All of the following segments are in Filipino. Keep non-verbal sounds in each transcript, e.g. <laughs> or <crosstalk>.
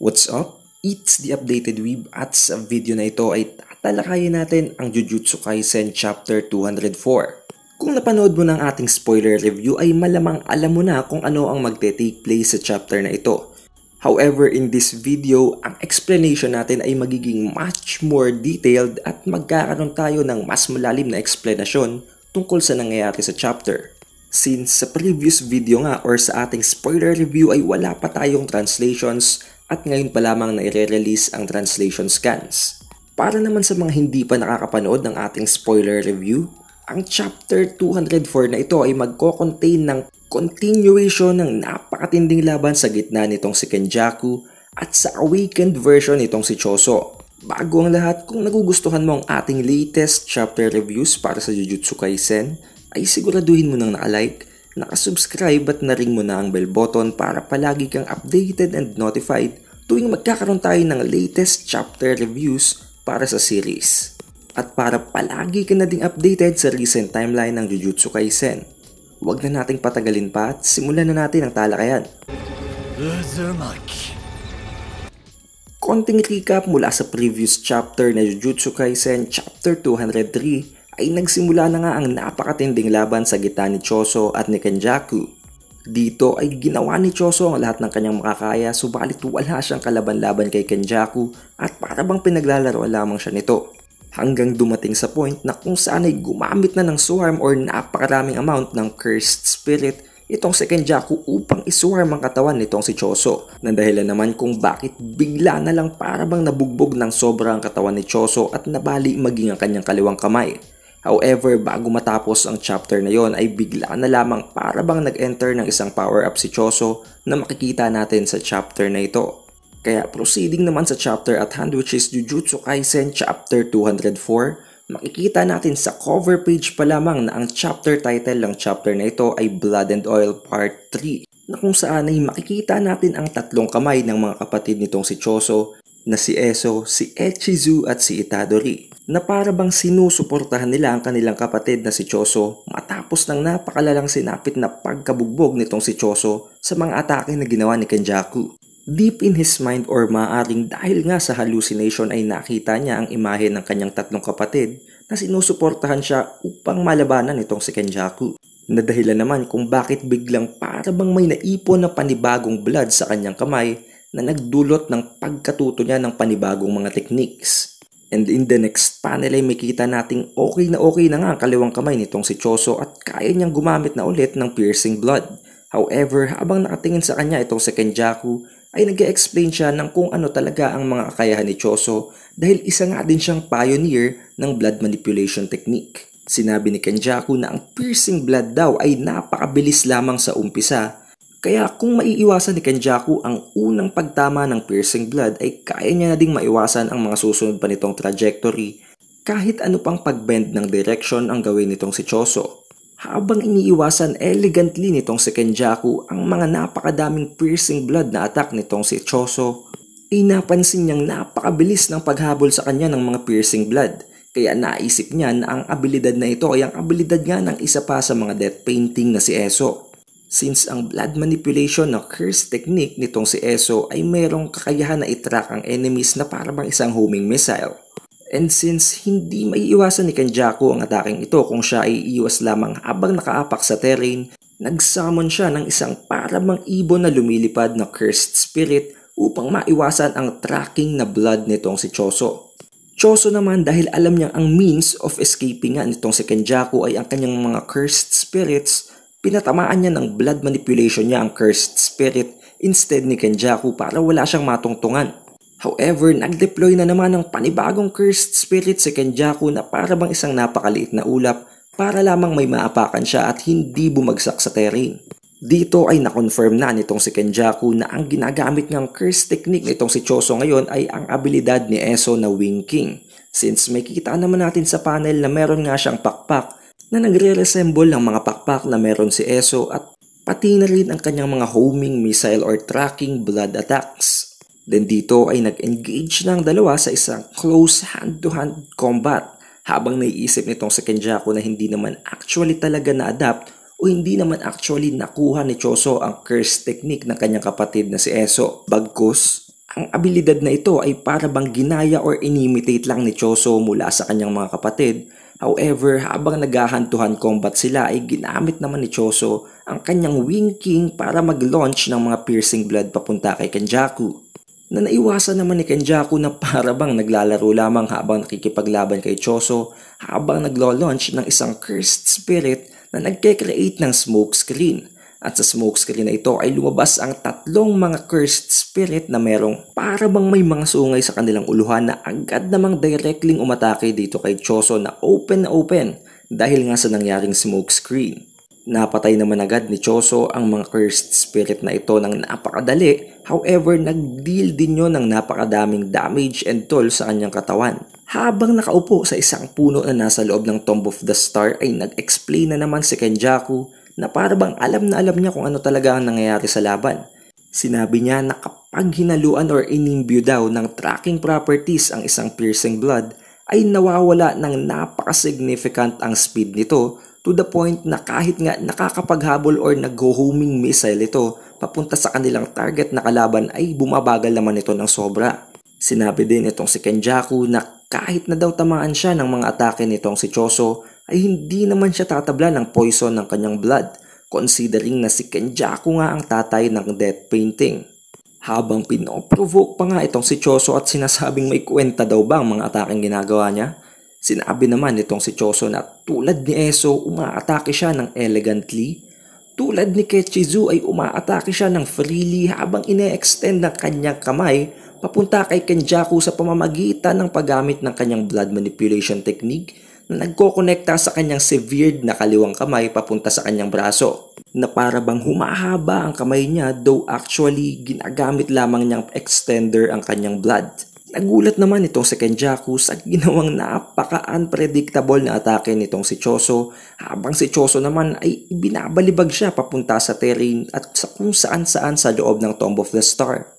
What's up? It's the updated web at sa video na ito ay tatalakayin natin ang Jujutsu Kaisen Chapter 204. Kung napanood mo ng ating spoiler review ay malamang alam mo na kung ano ang magte-take place sa chapter na ito. However, in this video, ang explanation natin ay magiging much more detailed at magkakaroon tayo ng mas malalim na explanation tungkol sa nangyayari sa chapter. Since sa previous video nga or sa ating spoiler review ay wala pa tayong translations at ngayon pa lamang na i-release ang translation scans. Para naman sa mga hindi pa nakakapanood ng ating spoiler review, ang chapter 204 na ito ay magko-contain ng continuation ng napakatinding laban sa gitna nitong si Kenjaku at sa awakened version nitong si Choso. Bago ang lahat, kung nagugustuhan mo ang ating latest chapter reviews para sa Jujutsu Kaisen, ay siguraduhin mo nang na nakalike Nakasubscribe at naring mo na ang bell button para palagi kang updated and notified tuwing magkakaroon tayo ng latest chapter reviews para sa series. At para palagi ka na updated sa recent timeline ng Jujutsu Kaisen. Huwag na nating patagalin pa at simulan na natin ang talakayan. Uzumaki. Konting recap mula sa previous chapter na Jujutsu Kaisen Chapter 203 ay nagsimula na nga ang napakatinding laban sa gitna ni Choso at ni Kenjaku. Dito ay ginawa ni Choso ang lahat ng kanyang makakaya subalit wala siyang kalaban-laban kay Kenjaku at para bang pinaglalaro lamang siya nito. Hanggang dumating sa point na kung saan ay gumamit na ng swarm or napakaraming amount ng cursed spirit itong si Kenjaku upang iswarm ang katawan nitong si Choso na dahilan naman kung bakit bigla na lang para nabugbog ng sobra ang katawan ni Choso at nabali maging ang kanyang kaliwang kamay. However, bago matapos ang chapter na yon ay bigla na lamang para bang nag-enter ng isang power-up si Choso na makikita natin sa chapter na ito. Kaya proceeding naman sa chapter at hand which is Jujutsu Kaisen chapter 204, makikita natin sa cover page pa lamang na ang chapter title ng chapter na ito ay Blood and Oil Part 3 na kung saan ay makikita natin ang tatlong kamay ng mga kapatid nitong si Choso na si Eso, si Echizu at si Itadori na para bang sinusuportahan nila ang kanilang kapatid na si Choso matapos ng napakalalang sinapit na pagkabugbog nitong si Choso sa mga atake na ginawa ni Kenjaku. Deep in his mind or maaring dahil nga sa hallucination ay nakita niya ang imahe ng kanyang tatlong kapatid na sinusuportahan siya upang malabanan itong si Kenjaku. Na dahilan naman kung bakit biglang para may naipon na panibagong blood sa kanyang kamay na nagdulot ng pagkatuto niya ng panibagong mga techniques. And in the next panel ay makita nating okay na okay na nga ang kaliwang kamay nitong si Choso at kaya niyang gumamit na ulit ng piercing blood. However, habang nakatingin sa kanya itong si Kenjaku, ay nag explain siya ng kung ano talaga ang mga kakayahan ni Choso dahil isa nga din siyang pioneer ng blood manipulation technique. Sinabi ni Kenjaku na ang piercing blood daw ay napakabilis lamang sa umpisa kaya kung maiiwasan ni Kenjaku ang unang pagtama ng piercing blood ay kaya niya na ding maiwasan ang mga susunod pa nitong trajectory kahit ano pang pagbend ng direction ang gawin nitong si Choso. Habang iniiwasan elegantly nitong si Kenjaku ang mga napakadaming piercing blood na attack nitong si Choso, inapansin niyang napakabilis ng paghabol sa kanya ng mga piercing blood. Kaya naisip niya na ang abilidad na ito ay ang abilidad nga ng isa pa sa mga death painting na si Eso. Since ang blood manipulation na curse technique nitong si ESO ay mayroong kakayahan na itrack ang enemies na parang isang homing missile. And since hindi maiiwasan ni Kenjaku ang ataking ito kung siya ay iiwas lamang habang nakaapak sa terrain, nagsamon siya ng isang paramang ibon na lumilipad na cursed spirit upang maiwasan ang tracking na blood nitong si Choso. Choso naman dahil alam niyang ang means of escaping nga nitong si Kenjaku ay ang kanyang mga cursed spirits Pinatamaan niya ng blood manipulation niya ang cursed spirit instead ni Kenjaku para wala siyang matungtungan. However, nag-deploy na naman ng panibagong cursed spirit si Kenjaku na para bang isang napakaliit na ulap para lamang may maapakan siya at hindi bumagsak sa terrain. Dito ay na-confirm na nitong si Kenjaku na ang ginagamit ng curse technique nitong si Choso ngayon ay ang abilidad ni Eso na winking. Since may kita naman natin sa panel na meron nga siyang pakpak na nagre-resemble ng mga pakpak pakpak na meron si ESO at pati na rin ang kanyang mga homing missile or tracking blood attacks. Then dito ay nag-engage ng dalawa sa isang close hand-to-hand -hand combat habang naiisip nitong si Kenjaku na hindi naman actually talaga na-adapt o hindi naman actually nakuha ni Choso ang curse technique ng kanyang kapatid na si Eso. Bagkus, ang abilidad na ito ay para bang ginaya or inimitate lang ni Choso mula sa kanyang mga kapatid However, habang naghahantuhan combat sila ay ginamit naman ni Choso ang kanyang winking para mag-launch ng mga piercing blood papunta kay Kenjaku. Na naiwasan naman ni Kenjaku na para bang naglalaro lamang habang nakikipaglaban kay Choso habang naglo-launch ng isang cursed spirit na nagke-create ng smoke screen at sa smokescreen na ito ay lumabas ang tatlong mga cursed spirit na merong para may mga sungay sa kanilang uluhan na agad namang directling umatake dito kay Choso na open na open dahil nga sa nangyaring smokescreen. Napatay naman agad ni Choso ang mga cursed spirit na ito ng napakadali. However, nagdeal din yon ng napakadaming damage and toll sa kanyang katawan. Habang nakaupo sa isang puno na nasa loob ng Tomb of the Star ay nag-explain na naman si Kenjaku na para bang alam na alam niya kung ano talaga ang nangyayari sa laban. Sinabi niya na kapag hinaluan or inimbyo daw ng tracking properties ang isang piercing blood, ay nawawala ng napaka-significant ang speed nito to the point na kahit nga nakakapaghabol or nag-homing missile ito papunta sa kanilang target na kalaban ay bumabagal naman ito ng sobra. Sinabi din itong si Kenjaku na kahit na daw tamaan siya ng mga atake nitong si Choso ay hindi naman siya tatabla ng poison ng kanyang blood considering na si Kenjaku nga ang tatay ng death painting. Habang pinoprovoke pa nga itong si Choso at sinasabing may kwenta daw ba ang mga atakeng ginagawa niya, sinabi naman itong si Choso na tulad ni Eso umaatake siya ng elegantly, tulad ni Kechizu ay umaatake siya ng freely habang ine-extend ng kanyang kamay papunta kay Kenjaku sa pamamagitan ng paggamit ng kanyang blood manipulation technique nagkokonekta sa kanyang severed na kaliwang kamay papunta sa kanyang braso na para bang humahaba ang kamay niya though actually ginagamit lamang niyang extender ang kanyang blood. Nagulat naman itong si Kenjaku sa ginawang napaka-unpredictable na atake nitong si Choso habang si Choso naman ay binabalibag siya papunta sa terrain at sa kung saan saan sa loob ng Tomb of the Star.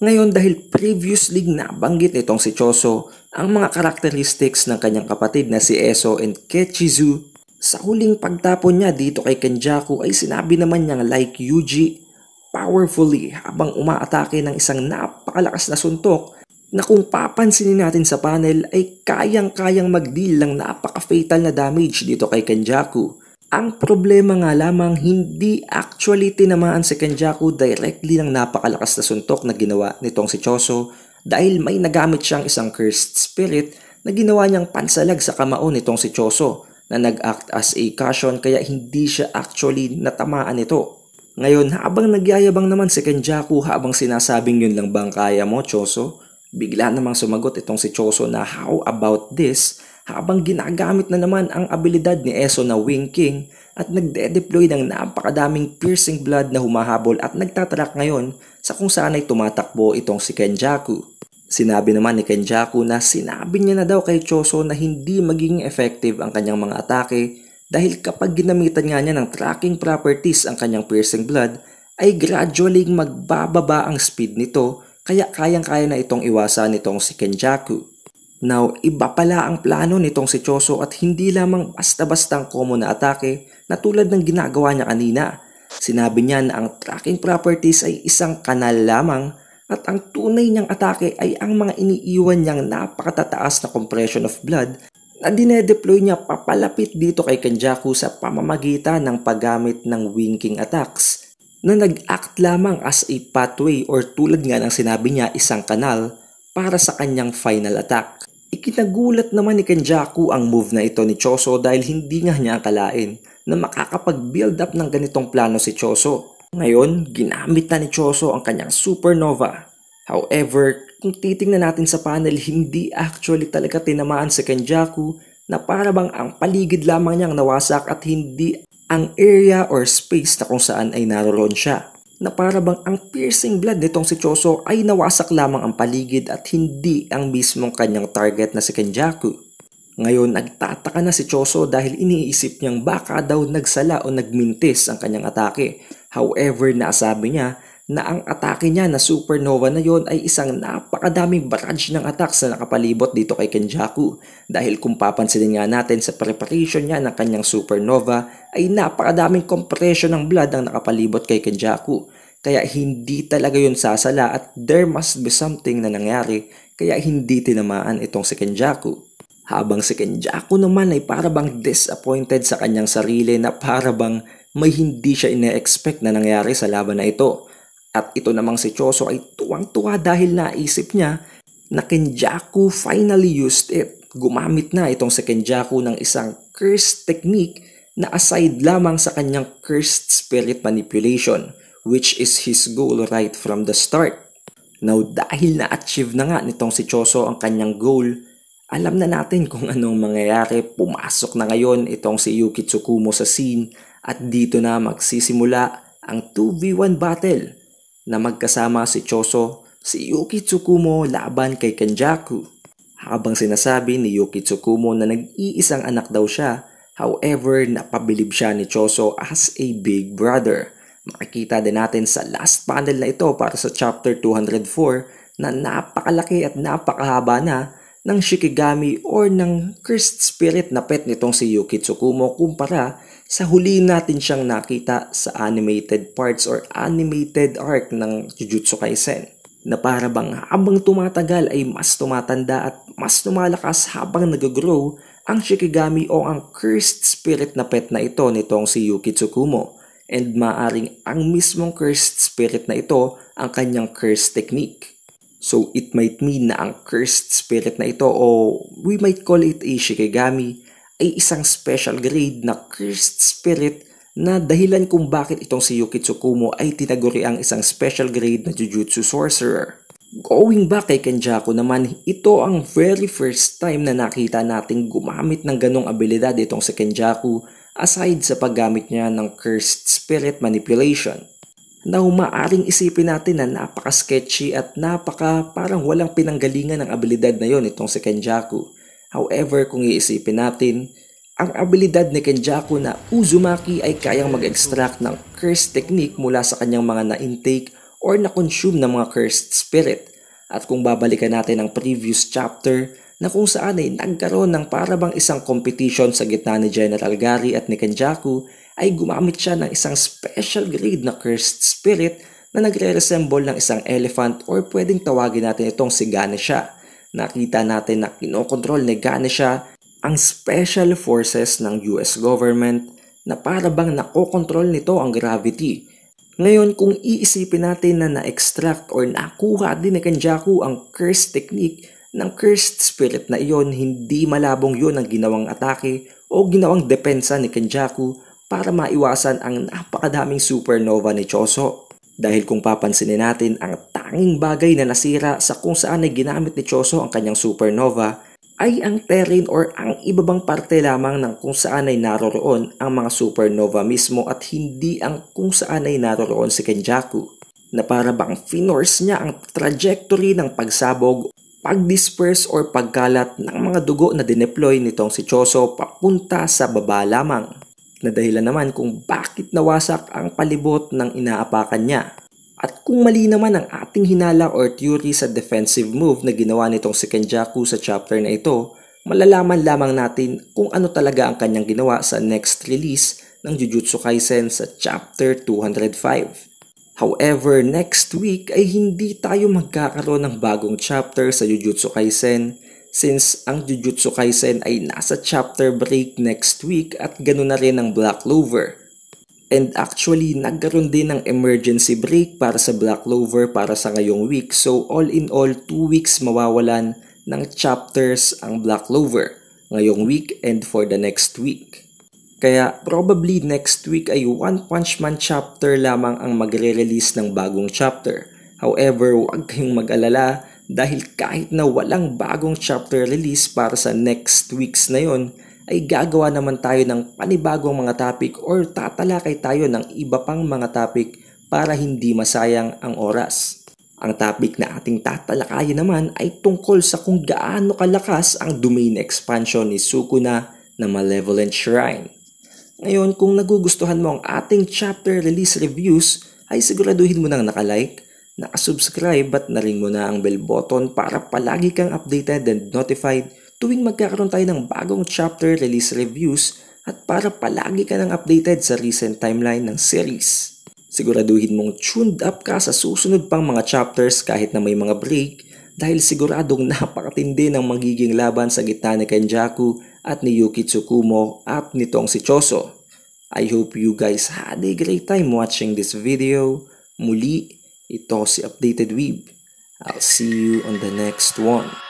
Ngayon dahil previously nabanggit nitong si Choso ang mga characteristics ng kanyang kapatid na si Eso and Kechizu, sa huling pagtapon niya dito kay Kenjaku ay sinabi naman niyang like Yuji, powerfully habang umaatake ng isang napakalakas na suntok na kung papansinin natin sa panel ay kayang-kayang mag-deal ng napaka-fatal na damage dito kay Kenjaku. Ang problema nga lamang hindi actually tinamaan si Kenjaku directly ng napakalakas na suntok na ginawa nitong si Choso dahil may nagamit siyang isang cursed spirit na ginawa niyang pansalag sa kamao nitong si Choso na nag-act as a caution kaya hindi siya actually natamaan nito. Ngayon habang nagyayabang naman si Kenjaku habang sinasabing yun lang bang kaya mo Choso, bigla namang sumagot itong si Choso na how about this habang ginagamit na naman ang abilidad ni Eso na winking at nagde-deploy ng napakadaming piercing blood na humahabol at nagtatrack ngayon sa kung saan ay tumatakbo itong si Kenjaku. Sinabi naman ni Kenjaku na sinabi niya na daw kay Choso na hindi magiging effective ang kanyang mga atake dahil kapag ginamitan nga niya ng tracking properties ang kanyang piercing blood ay gradually magbababa ang speed nito kaya kayang-kaya na itong iwasan nitong si Kenjaku. Now, iba pala ang plano nitong si Choso at hindi lamang basta-bastang common na atake na tulad ng ginagawa niya kanina. Sinabi niya na ang tracking properties ay isang kanal lamang at ang tunay niyang atake ay ang mga iniiwan niyang napakatataas na compression of blood na dinedeploy niya papalapit dito kay Kenjaku sa pamamagitan ng paggamit ng winking attacks na nag-act lamang as a pathway or tulad nga ng sinabi niya isang kanal para sa kanyang final attack. Ikinagulat naman ni Kenjaku ang move na ito ni Choso dahil hindi nga niya akalain na makakapag-build up ng ganitong plano si Choso. Ngayon, ginamit na ni Choso ang kanyang supernova. However, kung titingnan natin sa panel, hindi actually talaga tinamaan si Kenjaku na parabang ang paligid lamang niyang nawasak at hindi ang area or space na kung saan ay naroon siya na para ang piercing blood nitong si Choso ay nawasak lamang ang paligid at hindi ang mismong kanyang target na si Kenjaku. Ngayon nagtataka na si Choso dahil iniisip niyang baka daw nagsala o nagmintis ang kanyang atake. However, nasabi niya na ang atake niya na supernova na yon ay isang napakadaming barrage ng attacks na nakapalibot dito kay Kenjaku dahil kung papansinin nga natin sa preparation niya ng kanyang supernova ay napakadaming compression ng blood ang nakapalibot kay Kenjaku kaya hindi talaga yon sasala at there must be something na nangyari kaya hindi tinamaan itong si Kenjaku habang si Kenjaku naman ay parabang disappointed sa kanyang sarili na parabang may hindi siya ine-expect na nangyari sa laban na ito at ito namang si Choso ay tuwang-tuwa dahil naisip niya na Kenjaku finally used it. Gumamit na itong si Kenjaku ng isang cursed technique na aside lamang sa kanyang cursed spirit manipulation which is his goal right from the start. Now dahil na-achieve na nga nitong si Choso ang kanyang goal, alam na natin kung anong mangyayari. Pumasok na ngayon itong si Yuki Tsukumo sa scene at dito na magsisimula ang 2v1 battle na magkasama si Choso si Yuki Tsukumo laban kay Kenjaku. Habang sinasabi ni Yuki Tsukumo na nag-iisang anak daw siya, however napabilib siya ni Choso as a big brother. Makikita din natin sa last panel na ito para sa chapter 204 na napakalaki at napakahaba na ng Shikigami or ng cursed spirit na pet nitong si Yuki Tsukumo kumpara sa huli natin siyang nakita sa animated parts or animated arc ng Jujutsu Kaisen na para bang habang tumatagal ay mas tumatanda at mas lumalakas habang nag-grow ang Shikigami o ang cursed spirit na pet na ito nitong si Yuki Tsukumo and maaring ang mismong cursed spirit na ito ang kanyang curse technique. So it might mean na ang cursed spirit na ito o we might call it a Shikigami ay isang special grade na cursed spirit na dahilan kung bakit itong si Yuki Tsukumo ay tinaguri ang isang special grade na Jujutsu Sorcerer. Going back kay Kenjaku naman, ito ang very first time na nakita nating gumamit ng ganong abilidad itong si Kenjaku aside sa paggamit niya ng Cursed Spirit Manipulation na umaaring isipin natin na napaka-sketchy at napaka parang walang pinanggalingan ng abilidad na yon itong si Kenjaku. However, kung iisipin natin, ang abilidad ni Kenjaku na Uzumaki ay kayang mag-extract ng curse technique mula sa kanyang mga na-intake or na-consume ng mga cursed spirit. At kung babalikan natin ang previous chapter na kung saan ay nagkaroon ng parabang isang competition sa gitna ni General Gary at ni Kenjaku ay gumamit siya ng isang special grade na cursed spirit na nagre-resemble ng isang elephant or pwedeng tawagin natin itong si Ganesha nakita natin na kinokontrol ni Ganesha ang special forces ng US government na para bang nakokontrol nito ang gravity. Ngayon kung iisipin natin na na-extract or nakuha din ni Kenjaku ang curse technique ng cursed spirit na iyon, hindi malabong yun ang ginawang atake o ginawang depensa ni Kenjaku para maiwasan ang napakadaming supernova ni Choso. Dahil kung papansinin natin ang tanging bagay na nasira sa kung saan ay ginamit ni Choso ang kanyang supernova ay ang terrain or ang ibabang parte lamang ng kung saan ay naroroon ang mga supernova mismo at hindi ang kung saan ay naroroon si Kenjaku na para bang finors niya ang trajectory ng pagsabog, pagdisperse or pagkalat ng mga dugo na dineploy nitong si Choso papunta sa baba lamang na dahilan naman kung bakit nawasak ang palibot ng inaapakan niya. At kung mali naman ang ating hinala or theory sa defensive move na ginawa nitong si Kenjaku sa chapter na ito, malalaman lamang natin kung ano talaga ang kanyang ginawa sa next release ng Jujutsu Kaisen sa chapter 205. However, next week ay hindi tayo magkakaroon ng bagong chapter sa Jujutsu Kaisen since ang Jujutsu Kaisen ay nasa chapter break next week at ganoon na rin ang Black Clover. And actually, nagkaroon din ng emergency break para sa Black Clover para sa ngayong week. So all in all, 2 weeks mawawalan ng chapters ang Black Clover ngayong week and for the next week. Kaya probably next week ay One Punch Man chapter lamang ang magre-release ng bagong chapter. However, huwag kayong mag-alala dahil kahit na walang bagong chapter release para sa next weeks na yon, ay gagawa naman tayo ng panibagong mga topic or tatalakay tayo ng iba pang mga topic para hindi masayang ang oras. Ang topic na ating tatalakayin naman ay tungkol sa kung gaano kalakas ang domain expansion ni Sukuna na Malevolent Shrine. Ngayon, kung nagugustuhan mo ang ating chapter release reviews, ay siguraduhin mo nang nakalike, Nakasubscribe at naring mo na ang bell button para palagi kang updated and notified tuwing magkakaroon tayo ng bagong chapter release reviews at para palagi ka ng updated sa recent timeline ng series. Siguraduhin mong tuned up ka sa susunod pang mga chapters kahit na may mga break dahil siguradong <laughs> napakatindi ng magiging laban sa gitna ni Kenjaku at ni Yuki Tsukumo at nitong si Choso. I hope you guys had a great time watching this video. Muli, ito si Updated Weeb. I'll see you on the next one.